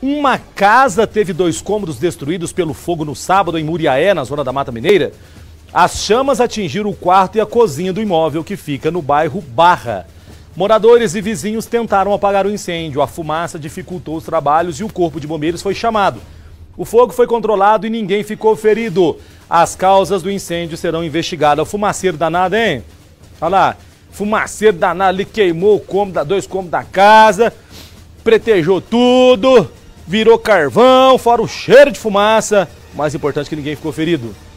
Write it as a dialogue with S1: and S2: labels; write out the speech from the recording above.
S1: Uma casa teve dois cômodos destruídos pelo fogo no sábado em Muriaé, na zona da Mata Mineira. As chamas atingiram o quarto e a cozinha do imóvel que fica no bairro Barra. Moradores e vizinhos tentaram apagar o incêndio. A fumaça dificultou os trabalhos e o corpo de bombeiros foi chamado. O fogo foi controlado e ninguém ficou ferido. As causas do incêndio serão investigadas. O fumaceiro danado, hein? Olha lá. Fumaceiro danado ali queimou o cômodo, dois cômodos da casa, pretejou tudo virou carvão, fora o cheiro de fumaça. Mais importante que ninguém ficou ferido.